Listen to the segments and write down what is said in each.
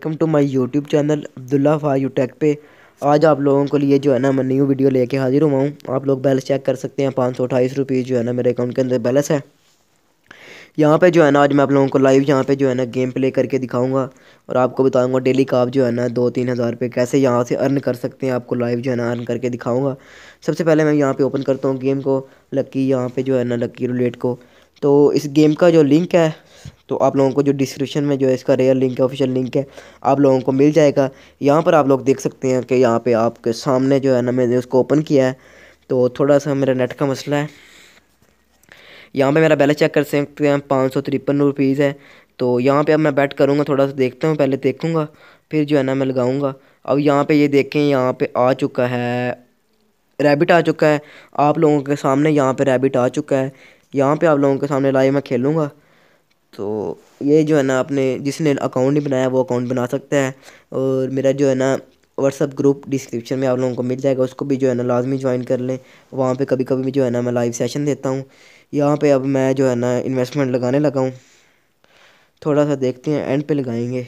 welcome to my YouTube channel Abdullah U tech पे आज आप लोगों के लिए जो है ना मैं न्यू वीडियो लेके हाजिर हुआ हूँ आप लोग बैलेंस चेक कर सकते हैं पाँच सौ अठाईस रुपये जो है ना मेरे अकाउंट के अंदर बैलेंस है यहाँ पे जो है ना आज मैं आप लोगों को लाइव यहाँ पे जो है ना गेम प्ले करके दिखाऊंगा और आपको बताऊंगा डेली का आप जो है ना दो तीन हज़ार रुपये कैसे यहाँ से अर्न कर सकते हैं आपको लाइव जो है ना अर्न करके दिखाऊंगा सबसे पहले मैं यहाँ पे ओपन करता हूँ गेम को लक्की यहाँ पे जो है ना लक्की रुलेट को तो इस गेम का जो लिंक है तो आप लोगों को जो डिस्क्रिप्शन में जो है इसका रेयर लिंक है ऑफिशियल लिंक है आप लोगों को मिल जाएगा यहाँ पर आप लोग देख सकते हैं कि यहाँ पे आपके सामने जो है ना मैंने उसको ओपन किया है तो थोड़ा सा मेरा नेट का मसला है यहाँ पे मेरा बैलेंस चेक कर सकते हैं पाँच सौ तिरपन रुपीज़ है तो यहाँ पर अब मैं बैट करूँगा थोड़ा सा देखता हूँ पहले देखूँगा फिर जो है ना मैं लगाऊँगा अब यहाँ पे ये देखें यहाँ पे आ चुका है रैबिट आ चुका है आप लोगों के सामने यहाँ पे रैबिट आ चुका है यहाँ पे आप लोगों के सामने लाइव मैं खेलूँगा तो ये जो है ना आपने जिसने अकाउंट नहीं बनाया वो अकाउंट बना सकता है और मेरा जो है ना व्हाट्सअप ग्रुप डिस्क्रिप्शन में आप लोगों को मिल जाएगा उसको भी जो है ना लाजमी ज्वाइन कर लें वहाँ पे कभी कभी जो है ना मैं लाइव सेशन देता हूँ यहाँ पे अब मैं जो है ना इन्वेस्टमेंट लगाने लगा हूँ थोड़ा सा देखते हैं एंड पे लगाएंगे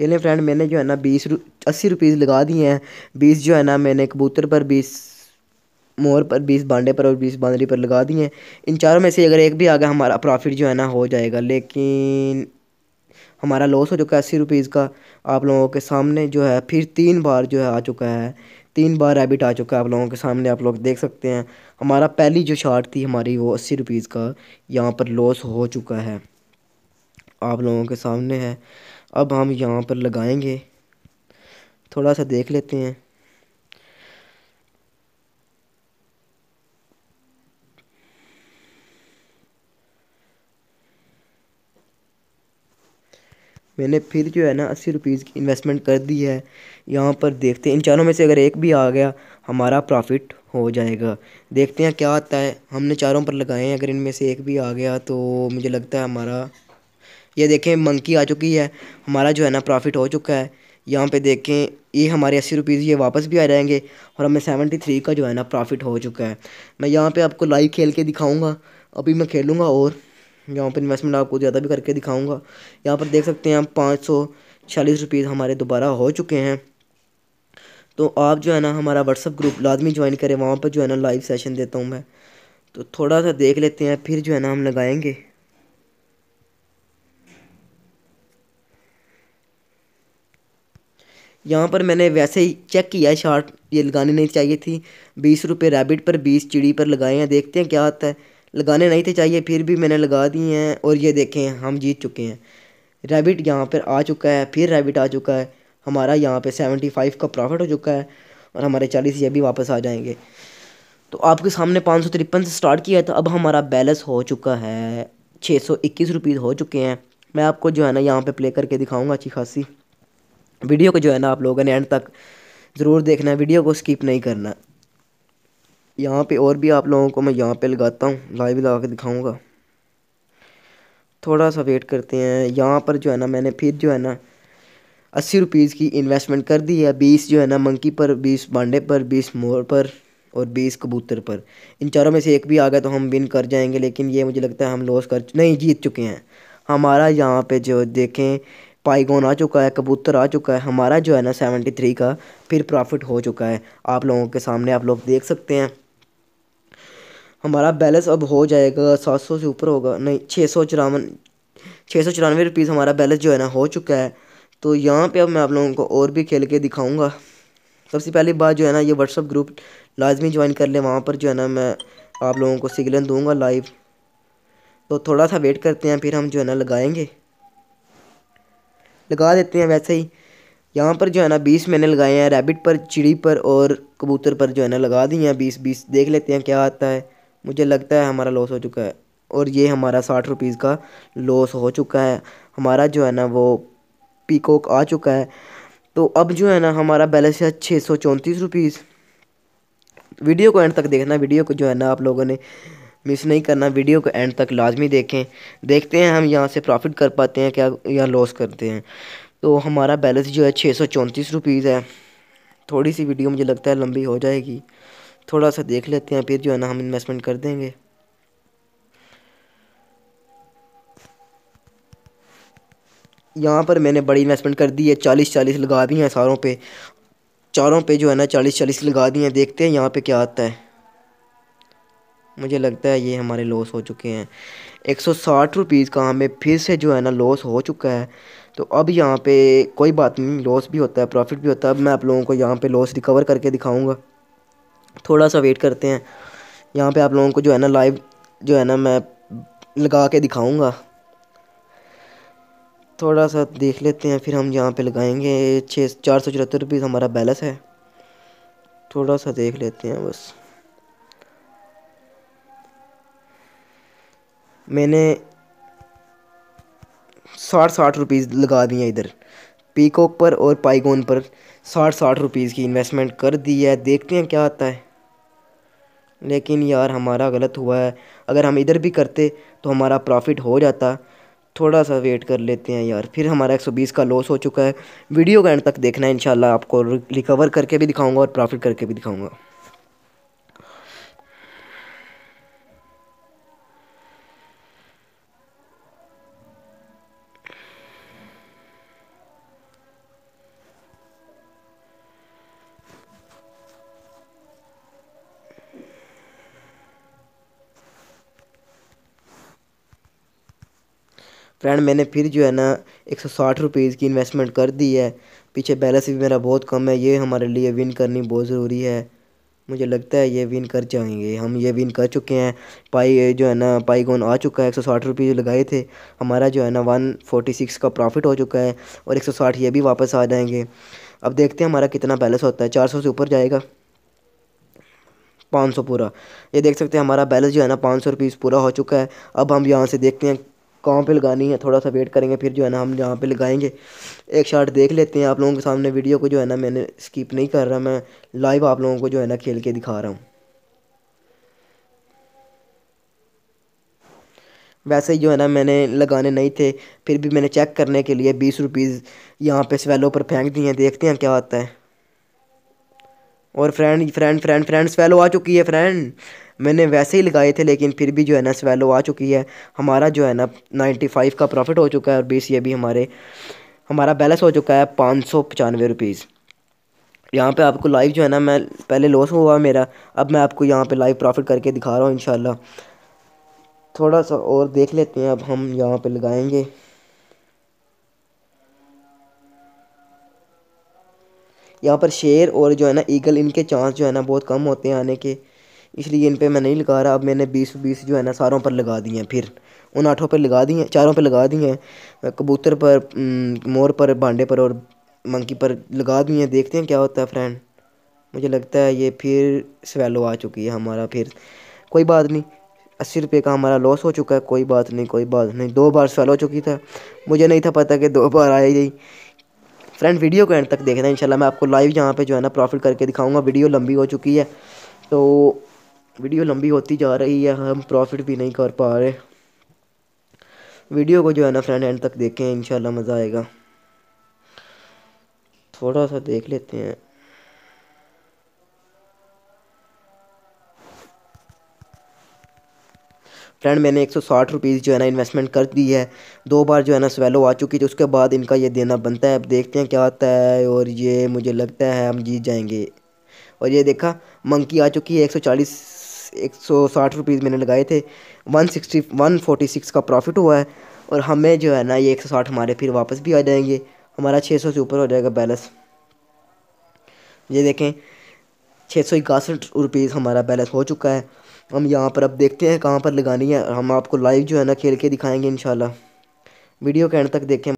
ये फ्रेंड मैंने जो है ना बीस रु अस्सी रुपीज़ लगा दिए हैं बीस जो है ना मैंने कबूतर पर बीस मोर पर बीस बांडे पर और बीस बांदरी पर लगा दिए इन चारों में से अगर एक भी आ गया हमारा प्रॉफिट जो है ना हो जाएगा लेकिन हमारा लॉस हो चुका है अस्सी रुपीज़ का आप लोगों के सामने जो है फिर तीन बार जो है आ चुका है तीन बार रैबिट आ चुका है आप लोगों के सामने आप लोग देख सकते हैं हमारा पहली जो शार्ट थी हमारी वो अस्सी रुपीज़ का यहाँ पर लॉस हो चुका है आप लोगों के सामने है अब हम यहाँ पर लगाएंगे थोड़ा सा देख लेते हैं मैंने फिर जो है ना अस्सी रुपीज़ की इन्वेस्टमेंट कर दी है यहाँ पर देखते हैं इन चारों में से अगर एक भी आ गया हमारा प्रॉफिट हो जाएगा देखते हैं क्या आता है हमने चारों पर लगाए हैं अगर इनमें से एक भी आ गया तो मुझे लगता है हमारा ये देखें मंकी आ चुकी है हमारा जो है ना प्रॉफिट हो चुका है यहाँ पे देखें ये हमारे अस्सी रुपीज़ ये वापस भी आ जाएंगे और हमें सेवेंटी थ्री का जो है ना प्रॉफिट हो चुका है मैं यहाँ पे आपको लाइव खेल के दिखाऊंगा अभी मैं खेलूँगा और यहाँ पर इन्वेस्टमेंट आपको ज़्यादा भी करके दिखाऊंगा यहाँ पर देख सकते हैं पाँच सौ छियालीस रुपीज़ हमारे दोबारा हो चुके हैं तो आप जो है ना हमारा व्हाट्सअप ग्रुप लाजमी ज्वाइन करें वहाँ पर जो है ना लाइव सेशन देता हूँ मैं तो थोड़ा सा देख लेते हैं फिर जो है ना हम लगाएंगे यहाँ पर मैंने वैसे ही चेक किया है शार्ट ये लगानी नहीं चाहिए थी बीस रुपये रैबिट पर बीस चिड़ी पर लगाए हैं देखते हैं क्या आता है लगाने नहीं थे चाहिए फिर भी मैंने लगा दिए हैं और ये देखें हम जीत चुके हैं रैबिट यहाँ पर आ चुका है फिर रैबिट आ चुका है हमारा यहाँ पे सेवेंटी फाइव का प्रॉफिट हो चुका है और हमारे चालीस ये भी वापस आ जाएंगे तो आपके सामने पाँच सौ तिरपन से स्टार्ट किया था तो अब हमारा बैलेंस हो चुका है छः सौ इक्कीस रुपीज़ हो चुके हैं मैं आपको जो है ना यहाँ पे प्ले करके दिखाऊंगा अच्छी खासी वीडियो को जो है ना आप लोगों ने एंड तक ज़रूर देखना है वीडियो को स्किप नहीं करना यहाँ पे और भी आप लोगों को मैं यहाँ पे लगाता हूँ लाइव लगा के दिखाऊँगा थोड़ा सा वेट करते हैं यहाँ पर जो है ना मैंने फिर जो है ना अस्सी रुपीज़ की इन्वेस्टमेंट कर दी है बीस जो है ना मंकी पर बीस बांडे पर बीस मोर पर और बीस कबूतर पर इन चारों में से एक भी आ गया तो हम विन कर जाएंगे लेकिन ये मुझे लगता है हम लॉस कर नहीं जीत चुके हैं हमारा यहाँ पे जो देखें पाइगोन आ चुका है कबूतर आ चुका है हमारा जो है ना सेवेंटी थ्री का फिर प्रॉफिट हो चुका है आप लोगों के सामने आप लोग देख सकते हैं हमारा बैलेंस अब हो जाएगा सात सौ से ऊपर होगा नहीं छः सौ चौरावन छः सौ चौरानवे रुपीज़ हमारा बैलेंस जो है ना हो चुका है तो यहाँ पे अब मैं आप लोगों को और भी खेल के दिखाऊंगा सबसे पहली बात जो है ना ये व्हाट्सअप ग्रुप लाजमी ज्वाइन कर लें वहाँ पर जो है ना मैं आप लोगों को सिग्नल दूँगा लाइव तो थोड़ा सा वेट करते हैं फिर हम जो है ना लगाएंगे लगा देते हैं वैसे ही यहाँ पर जो है ना बीस मैंने लगाए हैं रैबिट पर चिड़ी पर और कबूतर पर जो है ना लगा दिए हैं बीस बीस देख लेते हैं क्या आता है मुझे लगता है हमारा लॉस हो चुका है और ये हमारा साठ रुपीज़ का लॉस हो चुका है हमारा जो है ना वो पीकॉक आ चुका है तो अब जो है ना हमारा बैलेंस है छः सौ चौंतीस रुपीज़ वीडियो को एंड तक देखना वीडियो को जो है ना आप लोगों ने मिस नहीं करना वीडियो को एंड तक लाजमी देखें देखते हैं हम यहाँ से प्रॉफिट कर पाते हैं क्या या लॉस करते हैं तो हमारा बैलेंस जो है छः सौ चौंतीस रुपीज़ है थोड़ी सी वीडियो मुझे लगता है लंबी हो जाएगी थोड़ा सा देख लेते हैं फिर जो है ना हम इन्वेस्टमेंट कर देंगे यहाँ पर मैंने बड़ी इन्वेस्टमेंट कर दी है चालीस चालीस लगा दी हैं सारों पे चारों पे जो है ना चालीस चालीस लगा दी हैं देखते हैं यहाँ पे क्या आता है मुझे लगता है ये हमारे लॉस हो चुके हैं एक सौ साठ रुपीज़ का हमें फिर से जो है ना लॉस हो चुका है तो अब यहाँ पे कोई बात नहीं लॉस भी होता है प्रॉफिट भी होता है अब मैं आप लोगों को यहाँ पर लॉस रिकवर करके दिखाऊँगा थोड़ा सा वेट करते हैं यहाँ पे आप लोगों को जो है ना लाइव जो है ना मैं लगा के दिखाऊंगा थोड़ा सा देख लेते हैं फिर हम यहाँ पे लगाएंगे छः चार सौ चौहत्तर रुपीज़ हमारा बैलेंस है थोड़ा सा देख लेते हैं बस मैंने साठ साठ रुपीज़ लगा दिए इधर पीकॉक पर और पाइगोन पर साठ साठ रुपीज़ की इन्वेस्टमेंट कर दी है देखते हैं क्या आता है लेकिन यार हमारा गलत हुआ है अगर हम इधर भी करते तो हमारा प्रॉफिट हो जाता थोड़ा सा वेट कर लेते हैं यार फिर हमारा 120 का लॉस हो चुका है वीडियो का एंड तक देखना है इन आपको रिकवर करके भी दिखाऊंगा और प्रॉफिट करके भी दिखाऊंगा फ्रेंड मैंने फिर जो है ना एक सौ साठ रुपीज़ की इन्वेस्टमेंट कर दी है पीछे बैलेंस भी मेरा बहुत कम है ये हमारे लिए विन करनी बहुत ज़रूरी है मुझे लगता है ये विन कर जाएंगे हम ये विन कर चुके हैं पाई जो है ना पाई गोन आ चुका है एक सौ साठ रुपये लगाए थे हमारा जो है ना वन फोर्टी सिक्स का प्रॉफिट हो चुका है और एक सौ साठ ये भी वापस आ जाएंगे अब देखते हैं हमारा कितना बैलेंस होता है चार सौ से ऊपर जाएगा पाँच सौ पूरा ये देख सकते हैं हमारा बैलेंस जो है ना पाँच सौ रुपीज़ पूरा हो चुका है अब हम यहाँ से देखते हैं कहाँ पे लगानी है थोड़ा सा वेट करेंगे फिर जो है ना हम जहाँ पे लगाएंगे एक शॉट देख लेते हैं आप लोगों के सामने वीडियो को जो है ना मैंने स्किप नहीं कर रहा मैं लाइव आप लोगों को जो है ना खेल के दिखा रहा हूँ वैसे ही जो है ना मैंने लगाने नहीं थे फिर भी मैंने चेक करने के लिए बीस रुपीज़ यहाँ पे स्वेलो पर फेंक दिए हैं देखते हैं क्या आता है और फ्रेंड फ्रेंड फ्रेंड फ्रेंड स्वेलो आ चुकी है फ्रेंड मैंने वैसे ही लगाए थे लेकिन फिर भी जो है ना स्वेलो आ चुकी है हमारा जो है ना नाइन्टी फाइव का प्रॉफिट हो चुका है और बी ये भी हमारे हमारा बैलेंस हो चुका है पाँच सौ पचानवे रुपीज़ यहाँ पर आपको लाइव जो है ना मैं पहले लॉस हुआ मेरा अब मैं आपको यहाँ पर लाइव प्रॉफिट करके दिखा रहा हूँ इन थोड़ा सा और देख लेते हैं अब हम यहाँ पर लगाएँगे यहाँ पर शेर और जो है ना ईगल इनके चांस जो है ना बहुत कम होते हैं आने के इसलिए इन पर मैं नहीं लगा रहा अब मैंने बीस बीस जो है ना सारों पर लगा दिए हैं फिर उन आठों पर लगा दिए हैं चारों पर लगा दिए हैं कबूतर पर मोर पर भांडे पर और मंकी पर लगा दिए हैं देखते हैं क्या होता है फ्रेंड मुझे लगता है ये फिर स्वेलो आ चुकी है हमारा फिर कोई बात नहीं अस्सी रुपये का हमारा लॉस हो चुका है कोई बात नहीं कोई बात नहीं दो बार स्वेलो हो चुकी था मुझे नहीं था पता कि दो बार गई फ्रेंड वीडियो को एंड तक देखना इंशाल्लाह मैं आपको लाइव यहाँ पे जो है ना प्रॉफिट करके दिखाऊंगा वीडियो लंबी हो चुकी है तो वीडियो लंबी होती जा रही है हम प्रॉफिट भी नहीं कर पा रहे वीडियो को जो है ना फ्रेंड एंड तक देखें इंशाल्लाह मज़ा आएगा थोड़ा सा देख लेते हैं फ्रेंड मैंने एक सौ साठ रुपीज़ जो है ना इन्वेस्टमेंट कर दी है दो बार जो है ना स्वेलो आ चुकी थी तो उसके बाद इनका ये देना बनता है अब देखते हैं क्या आता है और ये मुझे लगता है हम जीत जाएंगे और ये देखा मंकी आ चुकी है एक सौ चालीस एक सौ साठ रुपीज़ मैंने लगाए थे one sixty one forty six का प्रॉफिट हुआ है और हमें जो है ना ये एक सौ साठ हमारे फिर वापस भी आ जाएंगे हमारा छः सौ से ऊपर हो जाएगा बैलेंस ये देखें छः सौ इक्यासठ रुपीज़ हमारा बैलेंस हो चुका है हम यहाँ पर अब देखते हैं कहाँ पर लगानी है हम आपको लाइव जो है ना खेल के दिखाएंगे इंशाल्लाह वीडियो के एंड तक देखें